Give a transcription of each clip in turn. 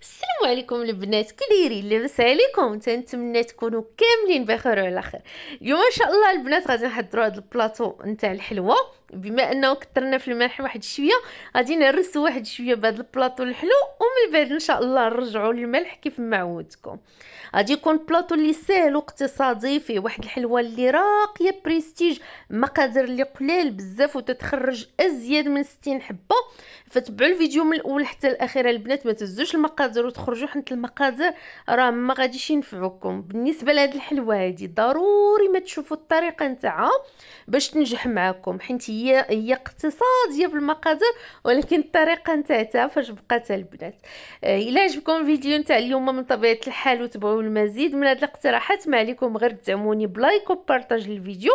Sit عليكم البنات كديري لاباس عليكم تنتمنى تكونوا كاملين بخير وعلى خير اليوم ان شاء الله البنات غادي نحضروا هذا البلاطو نتاع الحلوه بما انه كثرنا في الملح واحد شويه غادي نرسو واحد شويه بهذا البلاطو الحلو ومن بعد ان شاء الله نرجعوا للملح كيف ما عودتكم غادي يكون بلاطو اللي ساهل واقتصادي فيه واحد الحلوه اللي راقيه بريستيج مقادير اللي قلال بزاف وتتخرج ازيد من 60 حبه فتبعوا الفيديو من الاول حتى الاخير البنات ما تهزوش المقادير وتخرج تخرجوا حنت المقادير راه ما غاديش ينفعوكم بالنسبه لهاد الحلوه هادي ضروري ما تشوفوا الطريقه نتاعها باش تنجح معاكم حيت هي هي اقتصاديه في المقادير ولكن الطريقه نتاعتها فاش بقات البنات آه، الا عجبكم الفيديو نتاع اليوم من طبيعه الحال وتبعوا المزيد من هاد الاقتراحات ما عليكم غير تدعموني بلايك وبارطاج الفيديو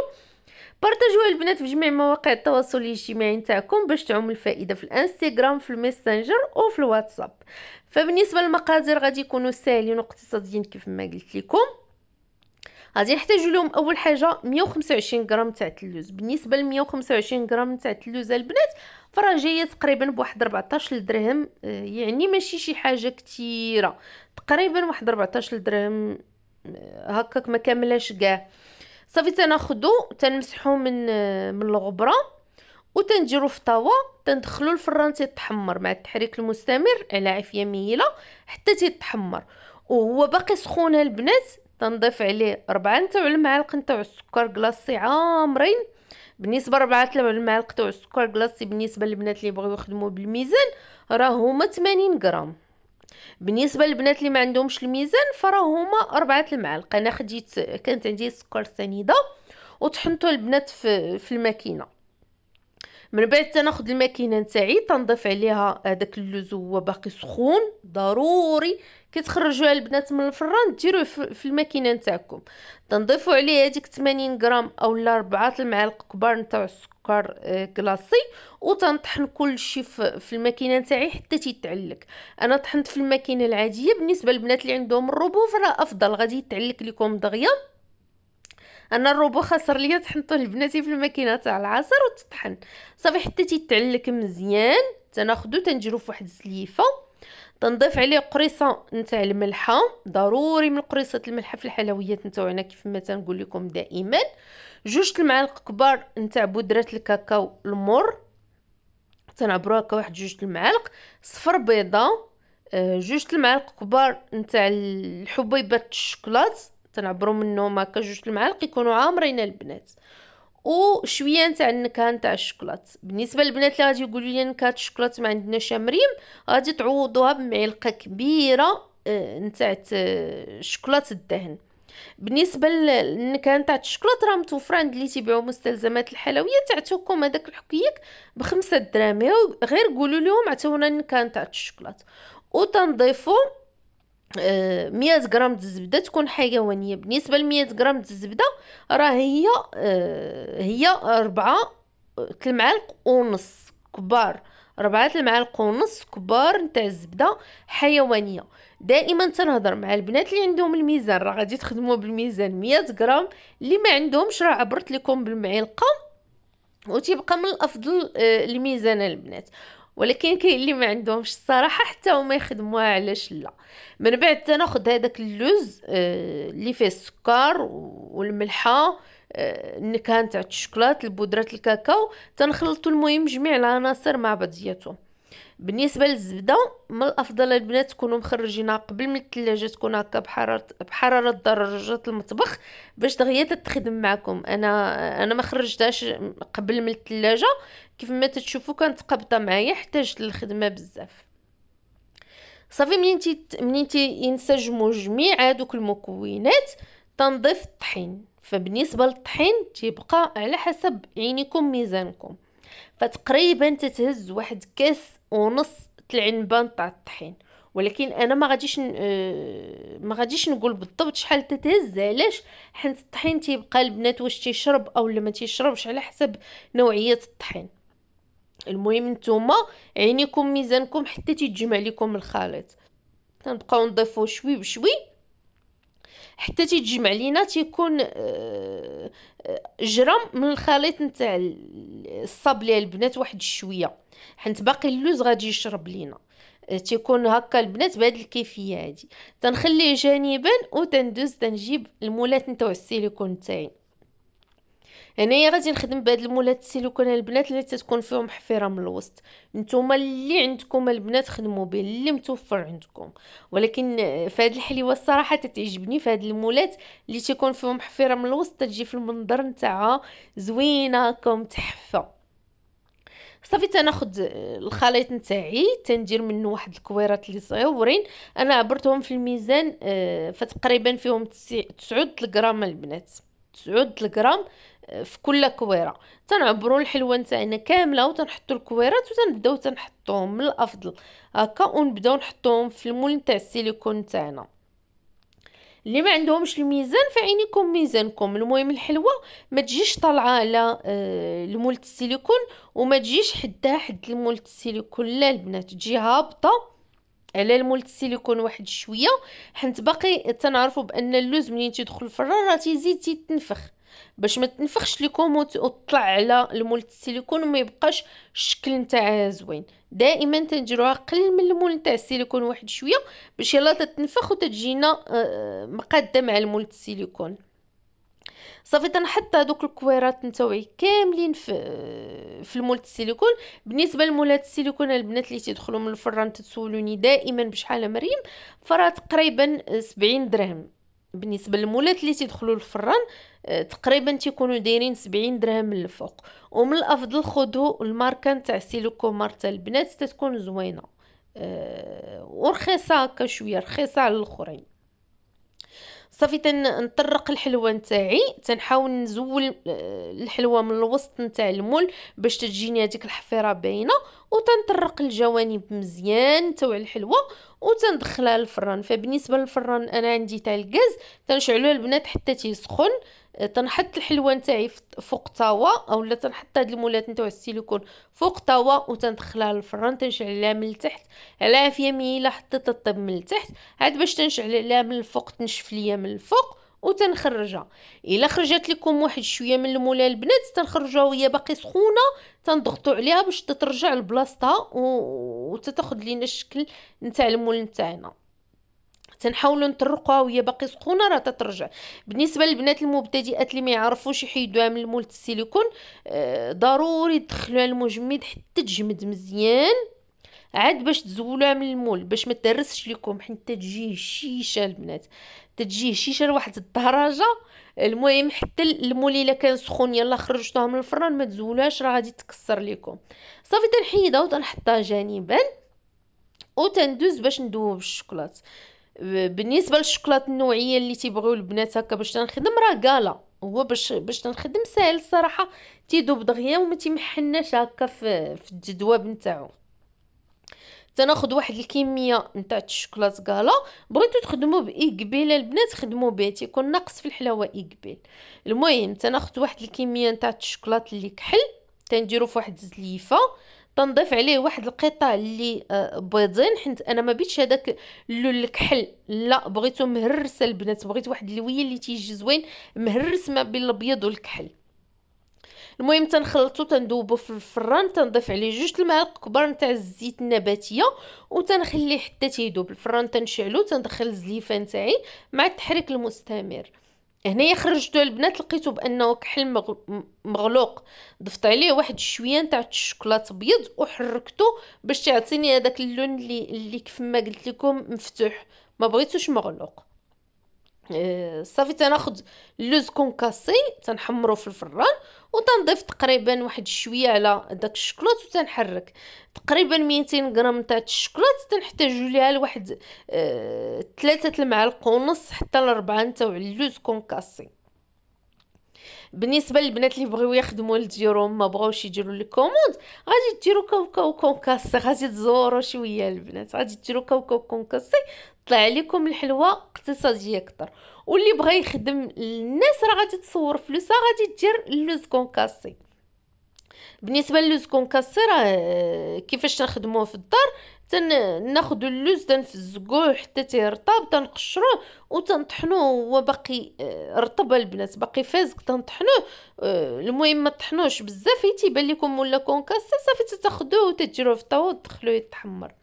بارطاجوها البنات في جميع مواقع التواصل الاجتماعي نتاعكم باش تعم الفائده في الانستغرام في الميسنجر وفي الواتساب فبالنسبه للمقادير غادي يكونوا ساهلين واقتصاديين كيف ما قلت لكم غادي نحتاجو لهم اول حاجه 125 غرام تاع اللوز بالنسبه ل 125 غرام تاع اللوز البنات فراه جايه تقريبا بواحد 14 درهم آه، يعني ماشي شي حاجه كثيره تقريبا واحد 14 درهم آه، هكاك ما كاملاش كاع صافي تناخدو تنمسحو من من الغبره وتنديرو في طاوه تندخلو الفران تيتحمر مع التحريك المستمر على عافيه ميلة حتى تيتحمر وهو باقي سخون البنات تنضيف عليه ربعة نتاع المعالق تاع السكر كلاصي عامرين بالنسبه ربعة تاع المعالق تاع السكر كلاصي بالنسبه للبنات اللي بغيو يخدمو بالميزان راه هما تمانين غرام بالنسبه للبنات اللي ما عندهمش الميزان فراه هما اربعه المعالق انا خديت كانت عندي سكر سنيده وطحنته البنات في, في الماكينه من بعد تناخد الماكينه نتاعي تنضيف عليها هذاك اللوز هو باقي سخون ضروري كي تخرجوها البنات من الفران ديروه في الماكينه نتاعكم تنضيفوا عليه هذيك 80 غرام اولا 4 المعالق كبار نتاع السكر آه، كلاصي وتنطحن كلشي في الماكينه نتاعي حتى تيتعلق انا طحنت في الماكينه العاديه بالنسبه للبنات اللي عندهم الروبوف راه افضل غادي يتعلق لكم دغيا انا الروبو خسر ليا تحنطو البناتي في الماكينه تاع العصر وتطحن صافي حتى تيتعلك مزيان تناخدو تنديرو في واحد السليفه تنضيف عليه قريصه نتاع الملحه ضروري من قريصه الملحه في الحلويات نتاعنا كيف ما تنقول لكم دائما جوج المعالق كبار نتاع بودره الكاكاو المر تنعبروها هكا واحد جوج المعالق صفر بيضه آه، جوج المعالق كبار نتاع الحبيبات الشكلاط تنعبروا منهم هكا جوج المعالق يكونوا عامرين البنات وشويه نتاع النكهه نتاع الشوكولات بالنسبه للبنات اللي غادي يقولوا لي نكهه الشوكولات ما عندناش مريم غادي تعوضوها بمعلقه كبيره آه، نتاع الشوكولات آه، الدهن بالنسبه للنكهه نتاع الشوكولات راه متوفره عند اللي تيبيعوا مستلزمات الحلويه تعطيوكم هذاك الحكيك بخمسة دراهم غير قولوا لهم عطيونا النكهه نتاع الشوكولات وتنضيفوا آه، مية غرام الزبده تكون حيوانيه بالنسبه ل 100 غرام الزبده راه هي آه، هي ربعة المعالق آه، ونص كبار ربعة المعالق ونص كبار نتاع الزبده حيوانيه دائما تنهضر مع البنات اللي عندهم الميزان راه غادي تخدموا بالميزان 100 غرام اللي ما عندهمش راه عبرت لكم بالمعلقه وتيبقى من الافضل الميزان البنات ولكن كاين اللي ما عندهمش الصراحه حتى هما يخدموها علاش لا من بعد تناخذ هذاك اللوز آه، اللي فيه السكر والملحه آه، النكهه تاع الشوكولات البودره الكاكاو تنخلطوا المهم جميع العناصر مع بعضياتهم بالنسبه للزبده من الافضل البنات تكونوا مخرجينها قبل من الثلاجه تكون هكا بحراره بحراره درجه المطبخ باش دغيا تتخدم معكم انا انا ما خرجتهاش قبل من الثلاجه كيف ما تشوفوا كانت قبطه معايا احتاجت للخدمه بزاف صافي منين تي منين ينسجموا جميع هذوك المكونات تنضيف الطحين فبالنسبه للطحين تيبقى على حسب عينكم ميزانكم فتقريبا تتهز واحد كاس ونص العنبان تاع الطحين ولكن انا ما غاديش آه، ما غاديش نقول بالضبط شحال تتهز علاش حيت الطحين تيبقى البنات واش تيشرب او لا ما تيشربش على حسب نوعيه الطحين المهم نتوما عينيكم ميزانكم حتى تيتجمع لكم الخليط تنبقاو نضيفو شوي بشوي حتى تيتجمع لينا تيكون آه، آه، جرم من الخليط نتاع الصاب ليها البنات واحد شويه حنت باقي اللوز غادي يشرب لينا آه، تيكون هكا البنات بهاد الكيفيه هادي تنخليه جانبا وتندوز تنجيب المولات نتاع السيليكون تاعي يعني غادي نخدم بهاد المولات السيليكون البنات اللي تتكون فيهم حفيره من الوسط نتوما اللي عندكم البنات خدموا به اللي متوفر عندكم ولكن آه، فهاد الحليوه الصراحه تتعجبني فهاد المولات اللي تيكون فيهم حفيره من الوسط تجي في المنظر نتاعها زوينه كم تحفه صافي تناخد آه، الخليط نتاعي تندير منه واحد الكويرات اللي صغيورين انا عبرتهم في الميزان آه، فتقريبا فيهم 9 غرام البنات 9 غرام في كل كويره تنعبروا الحلوه نتاعنا كامله وتنحطوا الكويرات وتنبداو تنحطوهم من الافضل هكا ونبداو نحطوهم في المول نتاع السيليكون تاعنا اللي ما عندهمش الميزان فعينيكم ميزانكم المهم الحلوه ما تجيش طالعه على آه، المولت السيليكون وما تجيش حدها حد المولت السيليكون لا البنات تجي هابطه على المولت السيليكون واحد شويه حنت باقي تنعرفوا بان اللوز ملي تيدخل الفران راه تيزيد تيتنفخ باش ما تنفخش ليكم وتطلع على المول السيليكون وما يبقاش الشكل نتاعها زوين دائما تنديروها قل من المول نتاع السيليكون واحد شويه باش يلا تتنفخ وتجينا آه، آه، مقاده مع المول السيليكون صافي تنحط هذوك الكويرات نتاوعي كاملين في في المولت السيليكون بالنسبه لمولات السيليكون البنات اللي تيدخلوا من الفران تتسولوني دائما بشحال مريم فرات تقريبا 70 درهم بالنسبه للمولات اللي تيدخلوا للفران آه، تقريبا تيكونوا دايرين 70 درهم من الفوق ومن الافضل خذوا الماركه نتاع سيلوكو مارتا البنات تتكون زوينه أه ورخيصه هكا شويه رخيصه على الاخرين صافي تنطرق الحلوه نتاعي تنحاول نزول آه، الحلوه من الوسط نتاع المول باش تجيني هذيك الحفيره باينه وتنطرق الجوانب مزيان تاع الحلوه وتندخلها للفران فبالنسبه للفران انا عندي تاع الغاز تنشعلوه البنات حتى تيسخن تنحط الحلوه نتاعي فوق طاوه اولا تنحط هاد المولات نتاع السيليكون فوق طاوه وتندخلها للفران تنشعل عليها من التحت على في يميله حتى تطيب من التحت عاد باش تنشعل عليها من الفوق تنشف ليا من الفوق وتنخرجها الا خرجت لكم واحد شويه من المولات البنات تنخرجوها وهي باقي سخونه تنضغطوا عليها باش تترجع لبلاصتها وتتاخذ لينا الشكل نتاع المول نتاعنا تنحاولوا نطرقوها وهي باقي سخونه راه تترجع بالنسبه للبنات المبتدئات اللي ما يعرفوش يحيدوها من المولد السيليكون آه ضروري تدخلوها المجمد حتى تجمد مزيان عاد باش تزولوها من المول باش ما تدرسش لكم حيت تجي شيشه البنات تجي شيشه لواحد الدرجه المهم حتى المول الا كان سخون يلا خرجتوها من الفران ما تزولوهاش راه غادي تكسر لكم صافي تنحيدها وتنحطها جانبا وتندوز باش ندوب الشوكولات بالنسبه للشوكولاته النوعيه اللي تيبغيو البنات هكا باش تنخدم راه قالا هو باش باش تنخدم ساهل الصراحه تيذوب دغيا وما تيمحناش هكا في, في الجدواب نتاعو تناخد واحد الكميه نتاع الشوكولاته كالا بغيتو تخدموا بايكبيل البنات خدموا به تيكون ناقص في الحلاوه ايكبيل المهم تناخد واحد الكميه نتاع الشوكولاته اللي كحل تنديرو في واحد الزليفه تنضيف عليه واحد القطع اللي آه، بيضين حيت انا ما بيتش هذاك اللون الكحل لا بغيتو مهرس البنات بغيت واحد اللويه اللي تيجي زوين مهرس ما بين الابيض والكحل المهم تنخلطو تندوبو في الفران تنضيف عليه جوج المعالق كبار نتاع الزيت النباتيه وتنخليه حتى تيدوب الفران تنشعلو تندخل الزليفه نتاعي مع التحريك المستمر هنايا خرجتو البنات لقيتو بانه كحل مغلوق ضفت عليه واحد شويه نتاع الشوكولاط ابيض وحركتو باش تعطيني هذاك اللون اللي اللي كيف ما قلت لكم مفتوح ما بغيتوش مغلوق آه، صافي تناخذ اللوز كونكاسي تنحمرو في الفران وتنضيف تقريبا واحد شويه على داك الشكلاط وتنحرك تقريبا 200 غرام تاع الشكلاط تنحتاجو ليها لواحد آه ثلاثه المعالق ونص حتى لربعه نتاع اللوز كونكاسي بالنسبه للبنات اللي بغيو يخدموا لديورهم ما بغاوش يديروا لي كوموند غادي ديروا كاوكاو كونكاسي غادي تزوروا شويه البنات غادي ديروا كاوكاو كونكاسي طلع عليكم الحلوه اقتصاديه اكثر واللي بغى يخدم الناس راه غادي تصور فلوسها غادي دير اللوز كونكاسي بالنسبه للوز كونكاسي راه آه، كيفاش نخدموه في الدار تناخذ اللوز تنفزقوه حتى تيرطب تنقشروه وتنطحنوه هو باقي آه، رطب البنات باقي فازق تنطحنوه آه، المهم ما طحنوش بزاف تيبان لكم ولا كونكاسي صافي تاخذوه وتديروه في الطاو وتدخلوه يتحمر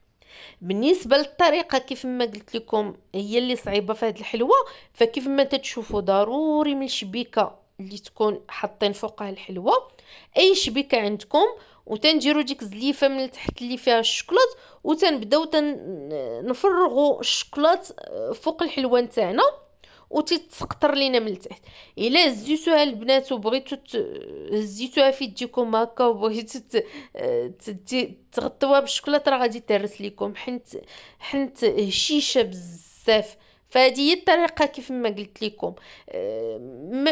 بالنسبه للطريقه كيف ما قلت لكم هي اللي صعيبه في هذه الحلوه فكيف ما تتشوفوا ضروري من الشبيكه اللي تكون حاطين فوقها الحلوه اي شبيكه عندكم وتنديروا ديك الزليفه من تحت اللي فيها الشكلاط وتنبداو تنفرغوا الشكلاط آه، فوق الحلوه نتاعنا وتتسقطر لينا من التحت الا هزيتوها البنات وبغيتو هزيتوها في يديكم هكا وبغيتو تغطوها بالشوكولاط راه غادي تهرس ليكم حنت حنت هشيشه بزاف فهذه هي الطريقه كيف ما قلت لكم آه،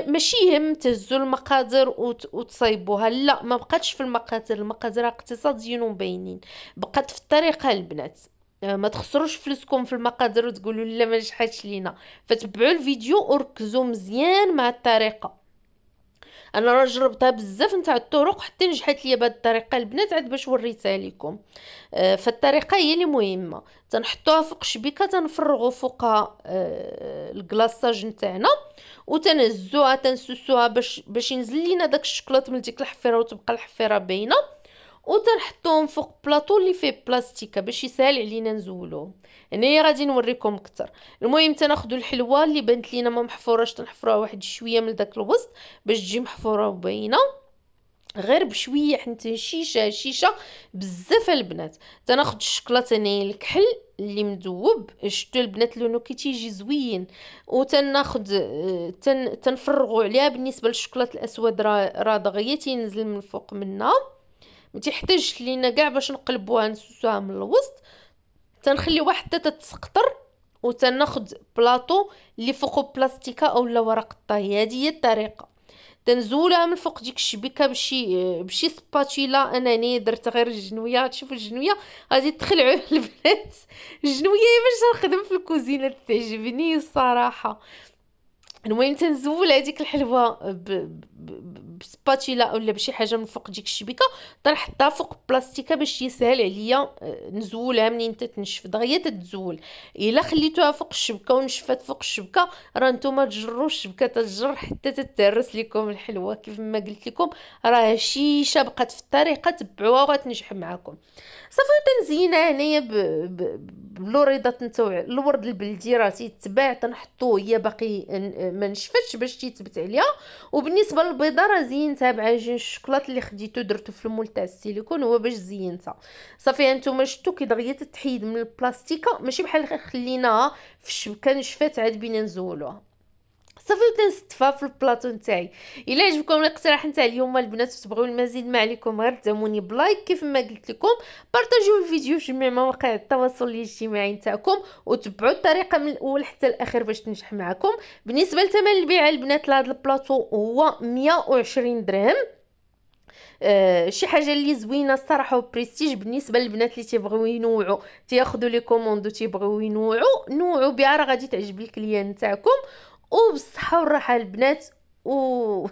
ماشي يهم تهزوا المقادير وتصايبوها لا ما بقاتش في المقادير المقادير اقتصاديين ومبينين بقات في الطريقه البنات آه، ما تخسروش فلوسكم في المقادير وتقولوا لا ما نجحتش لينا فتبعوا الفيديو وركزوا مزيان مع الطريقه انا راه جربتها بزاف نتاع الطرق حتى نجحت ليا بهاد الطريقه البنات عاد باش وريتها لكم آه فالطريقه هي اللي مهمه تنحطوها فوق شبيكه تنفرغوا فوقها آه الكلاصاج نتاعنا وتنهزوها تنسوسوها باش باش ينزل لينا داك الشكلاط من ديك الحفيره وتبقى الحفيره باينه وتنحطوهم فوق بلاطو اللي فيه بلاستيكه باش يسهل علينا نزولو هنايا غادي نوريكم اكثر المهم تناخذوا الحلوه اللي بانت لينا ما محفوراش تنحفروها واحد شويه من داك الوسط باش تجي محفوره وباينه غير بشويه حنت شيشه هشيشه بزاف البنات تناخذ الشكلاط هنايا الكحل اللي مذوب شتو البنات لونو كي تيجي زوين وتناخذ تن تنفرغوا عليها بالنسبه للشكلاط الاسود راه راه دغيا تينزل من فوق منها ما تيحتاجش لينا كاع باش نقلبوها نسوسوها من الوسط تنخليوها حتى تتسقطر وتناخذ بلاطو اللي فوقه بلاستيكه اولا ورق الطهي هذه هي الطريقه تنزولها من فوق ديك الشبيكه بشي بشي سباتيلا انني درت غير الجنويه تشوفوا الجنويه غادي تخلعوا البنات الجنويه باش نخدم في الكوزينه تعجبني الصراحه المهم تنزول هذيك الحلوه بسباتيلا ولا بشي حاجه من فوق ديك الشبكه تنحطها فوق بلاستيكه باش يسهل عليا آه، نزولها منين تتنشف دغيا تتزول الا خليتوها فوق الشبكه ونشفات فوق الشبكه راه نتوما تجروا الشبكه تجر حتى تتهرس لكم الحلوه كيف ما قلت لكم راه شيشه بقات في الطريقه تبعوها وغتنجح معكم صافي تنزينها هنايا بلوريضه نتاع الورد البلدي راه تيتباع تنحطوه هي باقي ما نشفتش باش تيثبت عليها وبالنسبه للبيضه راه زينتها بعجين الشكلاط اللي خديتو درتو في المول تاع السيليكون هو باش زينتها صافي انتم شفتوا كي دغيا تتحيد من البلاستيكه ماشي بحال خليناها في الشبكه نشفات عاد بينا نزولوها صافي الاستفاء في البلاطو نتاعي الا عجبكم الاقتراح نتاع اليوم البنات وتبغيو المزيد ما عليكم غير دعموني بلايك كيف ما قلت لكم بارطاجيو الفيديو في جميع مواقع التواصل الاجتماعي نتاعكم وتبعوا الطريقه من الاول حتى الاخر باش تنجح معكم بالنسبه لثمن البيع البنات لهذا البلاطو هو 120 درهم أه شي حاجه اللي زوينه الصراحه وبريستيج بالنسبه للبنات اللي تيبغيو ينوعوا تياخذوا لي كوموند وتيبغيو ينوعوا نوعوا بها راه غادي تعجب الكليان نتاعكم وبالصحه والراحه البنات و